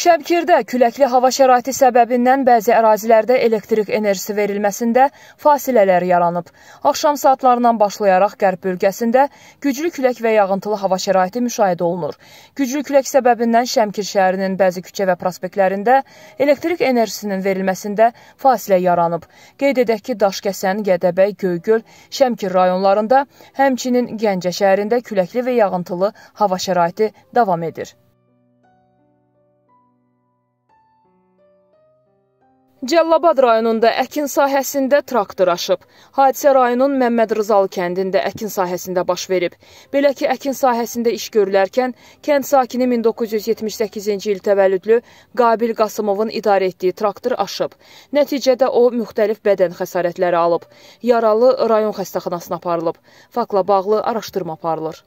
Şəbkirdə küləkli hava şəraiti səbəbindən bəzi ərazilərdə elektrik enerjisi verilməsində fasilələr yaranıb. Axşam saatlarından başlayaraq qərb bölgəsində güclü külək və yağıntılı hava şəraiti müşahidə olunur. Güclü külək səbəbindən Şəmkir şəhərinin bəzi küçə və prospektlərində elektrik enerjisinin verilməsində fasilə yaranıb. Qeyd edək ki, Daşkəsən, Gədəbəy, Göygöl, Şəmkir rayonlarında, həmçinin Gəncə şəhərində küləkli və yağıntılı hava şəraiti davam edir. Cəllabad rayonunda əkin sahəsində traktor aşıb. Hadisə rayonun Məmməd Rızalı kəndində əkin sahəsində baş verib. Belə ki, əkin sahəsində iş görülərkən kənd sakini 1978-ci il təvəllüdlü Qabil Qasımovun idarə etdiyi traktor aşıb. Nəticədə o müxtəlif bədən xəsarətləri alıb. Yaralı rayon xəstəxanasına aparılıb. Fakla bağlı araşdırma aparılır.